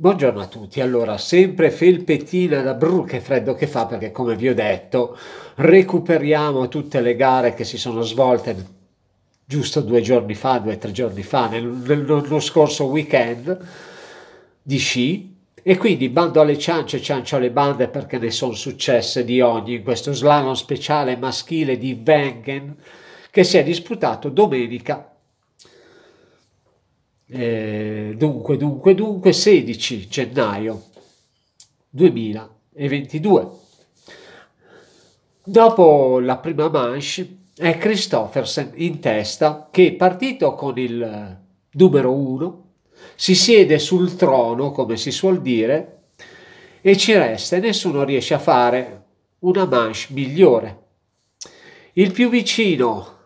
Buongiorno a tutti, allora sempre felpettina da brù che freddo che fa perché come vi ho detto recuperiamo tutte le gare che si sono svolte giusto due giorni fa, due o tre giorni fa, nello scorso weekend di sci e quindi bando alle ciance, ciancio alle bande perché ne sono successe di ogni in questo slalom speciale maschile di Wengen che si è disputato domenica eh, dunque, dunque, dunque, 16 gennaio 2022. Dopo la prima manche è Christoffersen in testa che, partito con il eh, numero 1, si siede sul trono, come si suol dire, e ci resta e nessuno riesce a fare una manche migliore. Il più vicino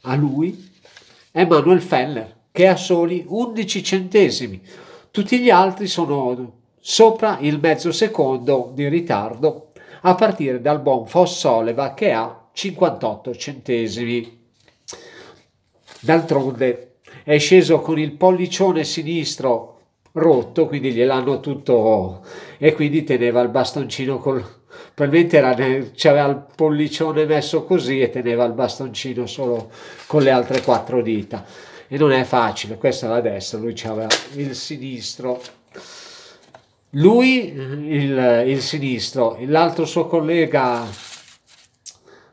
a lui è Manuel Feller che è a soli 11 centesimi. Tutti gli altri sono sopra il mezzo secondo di ritardo a partire dal buon Fossoleva che ha 58 centesimi. D'altronde è sceso con il pollicione sinistro rotto, quindi gliel'hanno tutto e quindi teneva il bastoncino col probabilmente era nel... c'aveva il pollicione messo così e teneva il bastoncino solo con le altre quattro dita e non è facile, questa è la destra, lui c'aveva il sinistro. Lui il, il sinistro, l'altro suo collega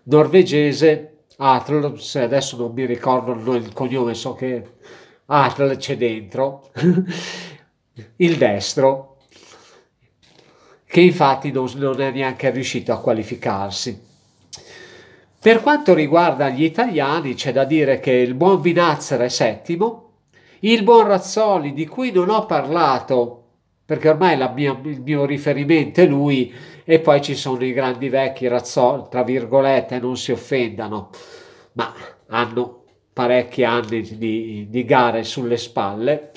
norvegese, Atl, se adesso non mi ricordo il cognome, so che Atl c'è dentro, il destro, che infatti non, non è neanche riuscito a qualificarsi. Per quanto riguarda gli italiani, c'è da dire che il buon Vinazzera è settimo, il buon Razzoli, di cui non ho parlato perché ormai mia, il mio riferimento è lui, e poi ci sono i grandi vecchi Razzoli, tra virgolette, non si offendano, ma hanno parecchi anni di, di gare sulle spalle.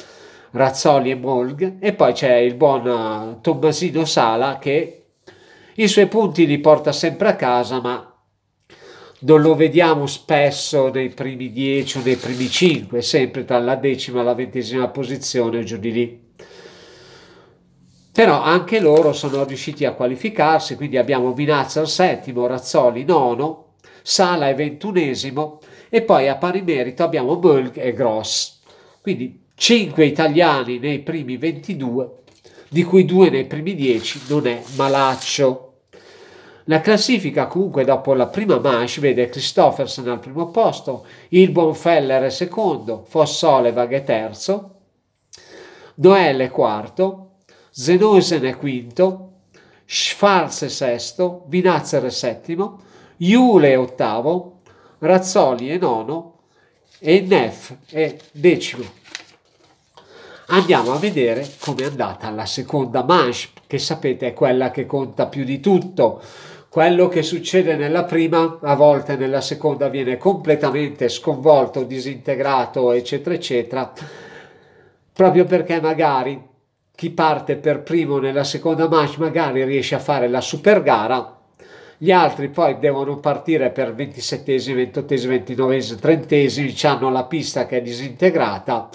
Razzoli e Molg, e poi c'è il buon eh, Tommasino Sala che i suoi punti li porta sempre a casa, ma non lo vediamo spesso nei primi 10 o nei primi 5, sempre tra la decima e la ventesima posizione giù di lì. Però anche loro sono riusciti a qualificarsi, quindi abbiamo Vinazza al settimo, Razzoli nono, Sala è ventunesimo e poi a pari merito abbiamo Bölk e Gross. Quindi 5 italiani nei primi 22, di cui 2 nei primi 10 non è malaccio. La classifica comunque dopo la prima manche vede Christoffersen al primo posto, il Bonfeller secondo, Fossolevag terzo, Noelle quarto, Zenosen quinto, Schwarz sesto, Vinazzer settimo, Jule ottavo, Razzoli è nono e Neff è decimo. Andiamo a vedere com'è andata la seconda manche, che sapete è quella che conta più di tutto quello che succede nella prima, a volte nella seconda viene completamente sconvolto, disintegrato, eccetera, eccetera, proprio perché magari chi parte per primo nella seconda match magari riesce a fare la super gara gli altri poi devono partire per 27, 28, 29, 30, hanno la pista che è disintegrata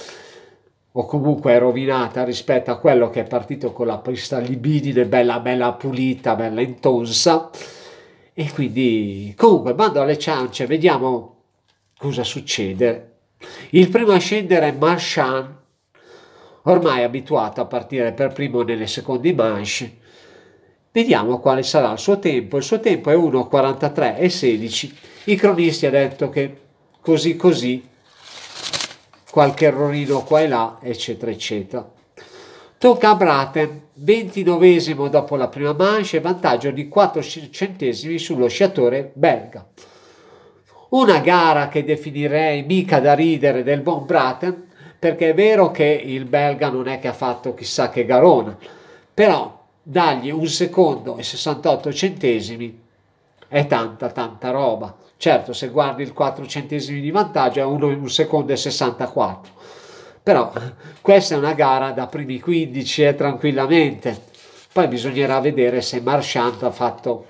o comunque rovinata rispetto a quello che è partito con la pista libidine bella bella pulita, bella intonsa e quindi comunque mando alle ciance, vediamo cosa succede. Il primo a scendere è Marshan, ormai abituato a partire per primo nelle seconde manche. Vediamo quale sarà il suo tempo. Il suo tempo è 1,43 e 16. I cronisti hanno detto che così così qualche errorino qua e là, eccetera, eccetera. Tocca a Braten, 29 esimo dopo la prima manche, vantaggio di 4 centesimi sullo sciatore belga. Una gara che definirei mica da ridere del buon Braten, perché è vero che il belga non è che ha fatto chissà che garona, però dagli un secondo e 68 centesimi è tanta, tanta roba. Certo, se guardi il 4 centesimi di vantaggio è uno, un secondo e 64. Però questa è una gara da primi 15 eh, tranquillamente. Poi bisognerà vedere se Marchand ha fatto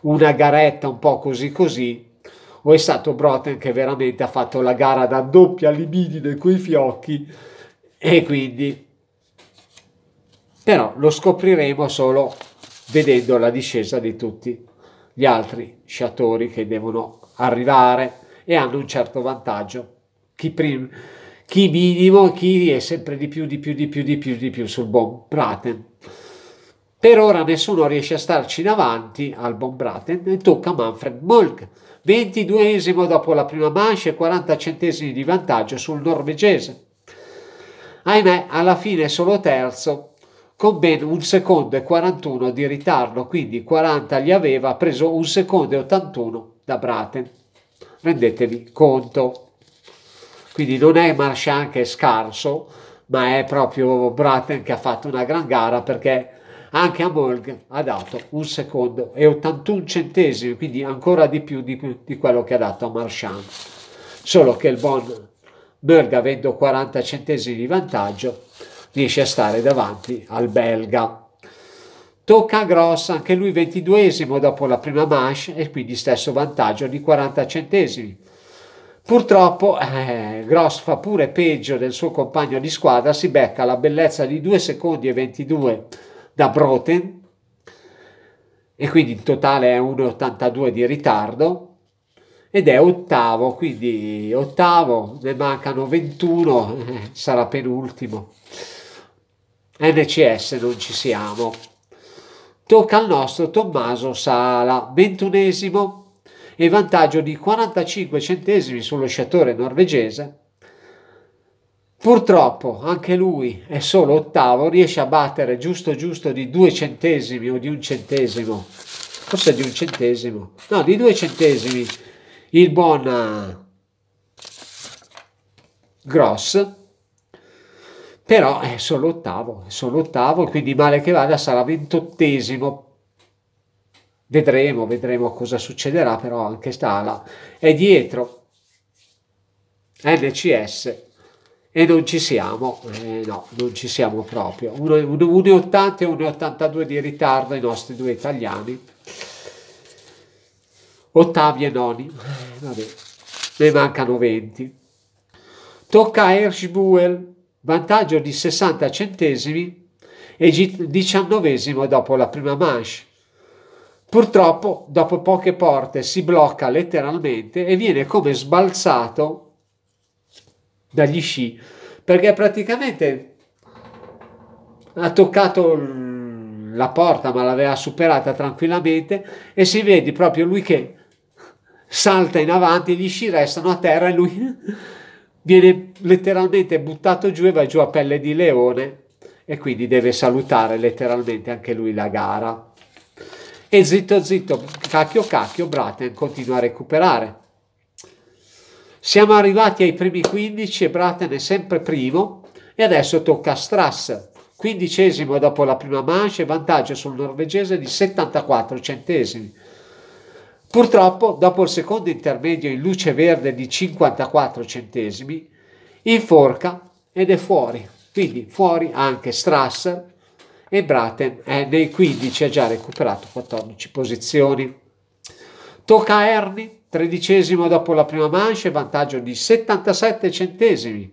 una garetta un po' così così o è stato Broten che veramente ha fatto la gara da doppia libidine coi fiocchi e quindi però lo scopriremo solo vedendo la discesa di tutti gli altri sciatori che devono arrivare e hanno un certo vantaggio. Chi, prim- chi minimo, chi è sempre di più, di più, di più, di più, di più sul buon Braten. Per ora nessuno riesce a starci davanti al buon Braten e tocca Manfred Molk. 22esimo dopo la prima manche e 40 centesimi di vantaggio sul norvegese. Ahimè, alla fine solo terzo con ben un secondo e 41 di ritardo, quindi 40 li aveva preso un secondo e 81 da Braten. Rendetevi conto. Quindi non è Marchand che è scarso, ma è proprio Braten che ha fatto una gran gara perché anche a Molg ha dato un secondo e 81 centesimi, quindi ancora di più di, di quello che ha dato a Marchand. Solo che il buon Molg avendo 40 centesimi di vantaggio riesce a stare davanti al belga. Tocca a Gross, anche lui 22esimo dopo la prima manche e quindi stesso vantaggio di 40 centesimi. Purtroppo eh, Gross fa pure peggio del suo compagno di squadra, si becca la bellezza di 2 secondi e 22 da Broten e quindi in totale è 1,82 di ritardo ed è ottavo, quindi ottavo, ne mancano 21, eh, sarà penultimo. NCS non ci siamo. Tocca al nostro Tommaso Sala, ventunesimo e vantaggio di 45 centesimi sullo sciatore norvegese. Purtroppo anche lui è solo ottavo, riesce a battere giusto giusto di due centesimi o di un centesimo, forse di un centesimo, no di due centesimi il buon Gross però eh, sono ottavo, sono ottavo, quindi male che vada sarà ventottesimo. Vedremo, vedremo cosa succederà, però anche Stala è dietro NCS e non ci siamo, eh, no, non ci siamo proprio. 1,80 e 1,82 di ritardo i nostri due italiani. Ottavi e noni, eh, vabbè, ne mancano 20. Tocca a Hirschbuel vantaggio di 60 centesimi e diciannovesimo dopo la prima manche. Purtroppo, dopo poche porte, si blocca letteralmente e viene come sbalzato dagli sci, perché praticamente ha toccato la porta, ma l'aveva superata tranquillamente, e si vede proprio lui che salta in avanti, gli sci restano a terra e lui viene letteralmente buttato giù e va giù a pelle di leone e quindi deve salutare letteralmente anche lui la gara. E zitto zitto, cacchio cacchio, Braten continua a recuperare. Siamo arrivati ai primi 15 e Braten è sempre primo e adesso tocca a Strass, quindicesimo dopo la prima manche, vantaggio sul norvegese di 74 centesimi. Purtroppo, dopo il secondo intermedio in luce verde di 54 centesimi, inforca ed è fuori. Quindi fuori anche Strasser e Braten è eh, nei 15, ha già recuperato 14 posizioni. Tocca a Erni, tredicesimo dopo la prima manche, vantaggio di 77 centesimi.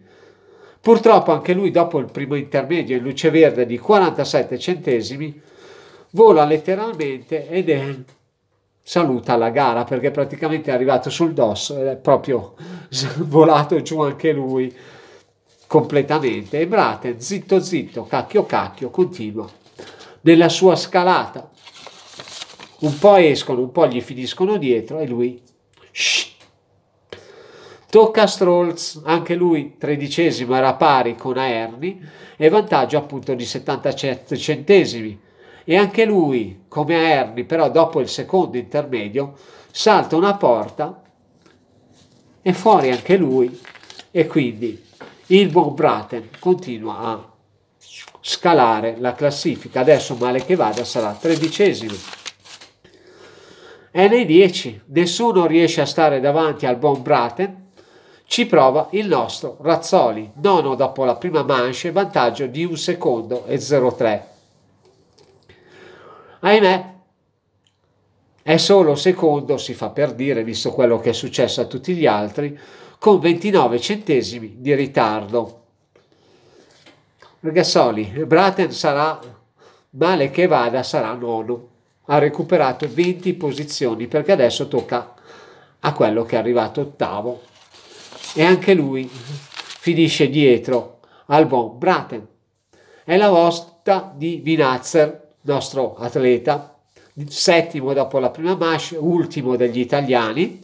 Purtroppo anche lui dopo il primo intermedio in luce verde di 47 centesimi vola letteralmente ed è saluta la gara perché praticamente è arrivato sul dosso ed è proprio volato giù anche lui completamente e Braten zitto zitto cacchio cacchio continua nella sua scalata un po' escono un po' gli finiscono dietro e lui shh, Tocca a Strolz, anche lui tredicesimo era pari con Aerni e vantaggio appunto di 77 centesimi e anche lui, come a Erni, però dopo il secondo intermedio, salta una porta e fuori anche lui e quindi il Braten continua a scalare la classifica. Adesso male che vada sarà tredicesimo. È nei 10, nessuno riesce a stare davanti al buon Braten, ci prova il nostro Razzoli, nono dopo la prima manche, vantaggio di un secondo e 0,3 ahimè è solo secondo, si fa per dire, visto quello che è successo a tutti gli altri, con 29 centesimi di ritardo. Ragazzoli, Braten sarà, male che vada, sarà nono. Ha recuperato 20 posizioni perché adesso tocca a quello che è arrivato ottavo. E anche lui finisce dietro al buon Braten. È la volta di Vinazzer nostro atleta, settimo dopo la prima manche, ultimo degli italiani,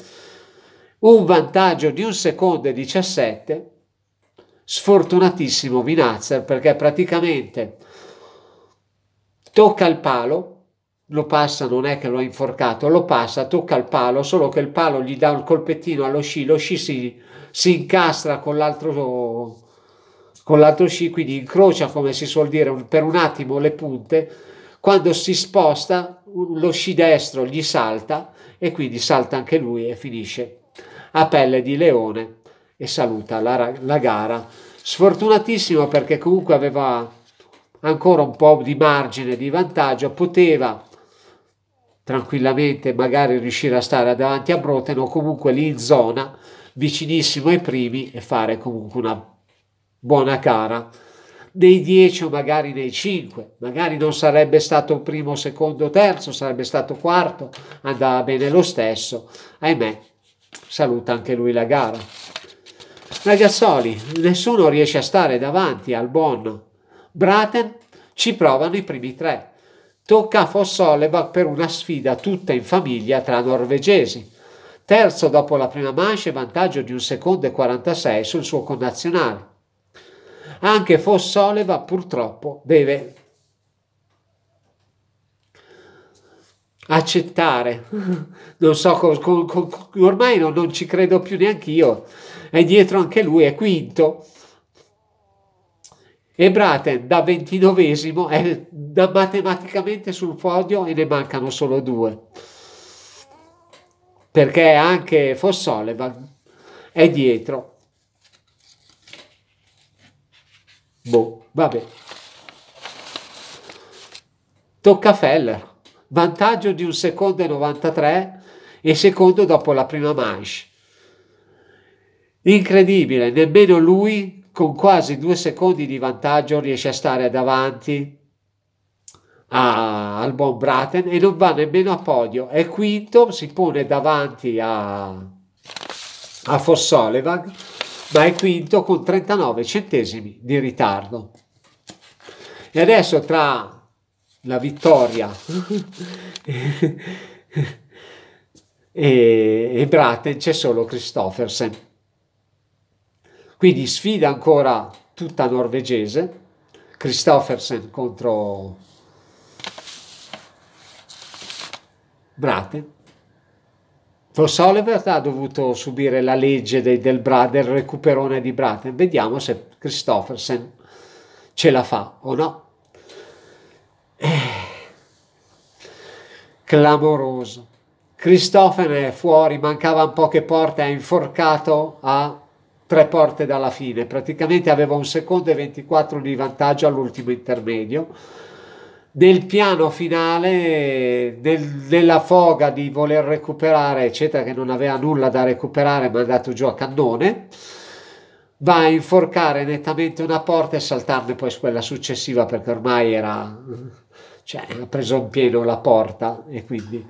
un vantaggio di un secondo e 17, sfortunatissimo Vinazzer perché praticamente tocca il palo, lo passa, non è che lo ha inforcato, lo passa, tocca il palo, solo che il palo gli dà un colpettino allo sci, lo sci si, si incastra con l'altro, con l'altro sci, quindi incrocia come si suol dire per un attimo le punte quando si sposta, lo sci destro gli salta e quindi salta anche lui e finisce a pelle di leone e saluta la, la gara. Sfortunatissimo perché comunque aveva ancora un po' di margine di vantaggio, poteva tranquillamente magari riuscire a stare davanti a Broten o comunque lì in zona vicinissimo ai primi e fare comunque una buona gara nei 10 o magari nei 5, magari non sarebbe stato primo, secondo, terzo, sarebbe stato quarto, andava bene lo stesso, ahimè, saluta anche lui la gara. Ragazzoli, nessuno riesce a stare davanti al Bonn, Braten ci provano i primi tre, tocca a Fossoleva per una sfida tutta in famiglia tra norvegesi, terzo dopo la prima manche vantaggio di un secondo e 46 sul suo connazionale. Anche Fossoleva purtroppo deve accettare. Non so, con, con, ormai non, non ci credo più neanche io. È dietro anche lui, è quinto. E Braten da ventinovesimo è da matematicamente sul podio e ne mancano solo due. Perché anche Fossoleva è dietro. Boh, vabbè. Tocca a Feller, vantaggio di un secondo e 93 e secondo dopo la prima manche. Incredibile, nemmeno lui con quasi due secondi di vantaggio riesce a stare davanti a, al buon Braten e non va nemmeno a podio. È quinto, si pone davanti a, a Fossolivan ma è quinto con 39 centesimi di ritardo. E adesso tra la vittoria e, e Braten c'è solo Christoffersen. Quindi sfida ancora tutta norvegese, Christoffersen contro Braten Ross Oliver ha dovuto subire la legge del, bra, del recuperone di Braten. Vediamo se Christoffersen ce la fa o no. Eh. Clamoroso. Christoffersen è fuori, mancavano poche porte, ha inforcato a tre porte dalla fine. Praticamente aveva un secondo e 24 di vantaggio all'ultimo intermedio del piano finale del, della foga di voler recuperare eccetera che non aveva nulla da recuperare mandato giù a cannone va a inforcare nettamente una porta e saltarne poi quella successiva perché ormai era cioè ha preso in pieno la porta e quindi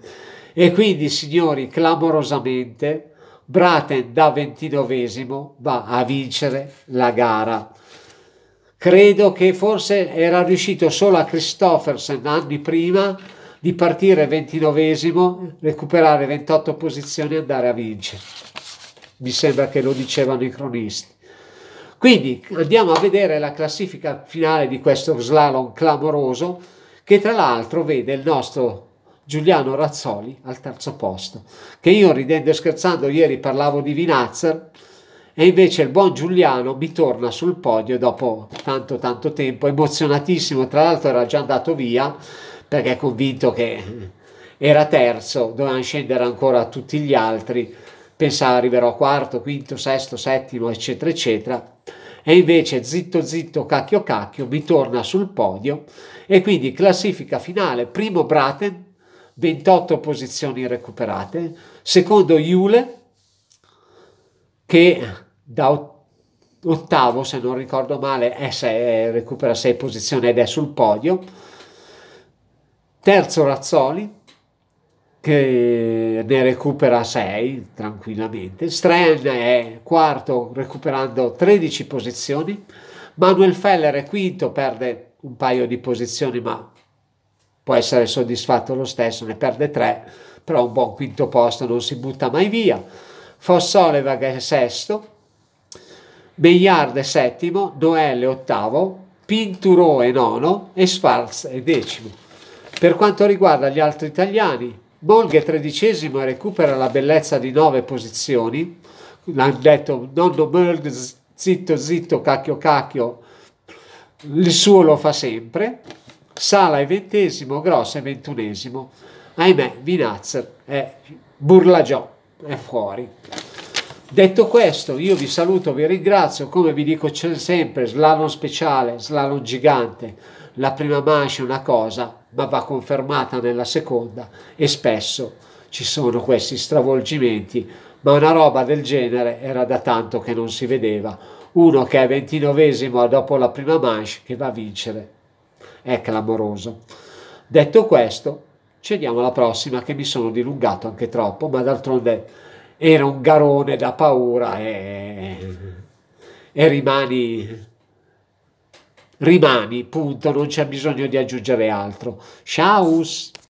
e quindi signori clamorosamente Braten da ventinovesimo va a vincere la gara Credo che forse era riuscito solo a Christoffersen anni prima di partire 29esimo, recuperare 28 posizioni e andare a vincere. Mi sembra che lo dicevano i cronisti. Quindi andiamo a vedere la classifica finale di questo slalom clamoroso che tra l'altro vede il nostro Giuliano Razzoli al terzo posto, che io ridendo e scherzando ieri parlavo di Vinazzer, e invece il buon Giuliano mi torna sul podio dopo tanto tanto tempo, emozionatissimo, tra l'altro era già andato via perché è convinto che era terzo, dovevano scendere ancora tutti gli altri, pensava arriverò quarto, quinto, sesto, settimo, eccetera, eccetera. E invece zitto zitto, cacchio cacchio, mi torna sul podio e quindi classifica finale, primo Braten, 28 posizioni recuperate, secondo Iule che da ottavo, se non ricordo male, è sei, recupera 6 posizioni ed è sul podio. Terzo Razzoli, che ne recupera 6 tranquillamente. Stren è quarto, recuperando 13 posizioni. Manuel Feller è quinto, perde un paio di posizioni, ma può essere soddisfatto lo stesso, ne perde 3, però un buon quinto posto, non si butta mai via. Fossolevag è sesto, Begliard è settimo, Noelle ottavo, Pinturo è nono e Schwarz è decimo. Per quanto riguarda gli altri italiani, Bolghe tredicesimo e recupera la bellezza di nove posizioni, l'hanno detto nonno Berg, zitto zitto, cacchio cacchio, il suo lo fa sempre, Sala è ventesimo, Grosso è ventunesimo, ahimè Vinaz è burlagiò, è fuori. Detto questo, io vi saluto, vi ringrazio, come vi dico sempre, slalom speciale, slalom gigante, la prima mancia è una cosa, ma va confermata nella seconda e spesso ci sono questi stravolgimenti, ma una roba del genere era da tanto che non si vedeva. Uno che è ventinovesimo dopo la prima manche che va a vincere. È clamoroso. Detto questo, ci vediamo alla prossima che mi sono dilungato anche troppo, ma d'altronde era un garone da paura e, e rimani, rimani, punto, non c'è bisogno di aggiungere altro. Ciao!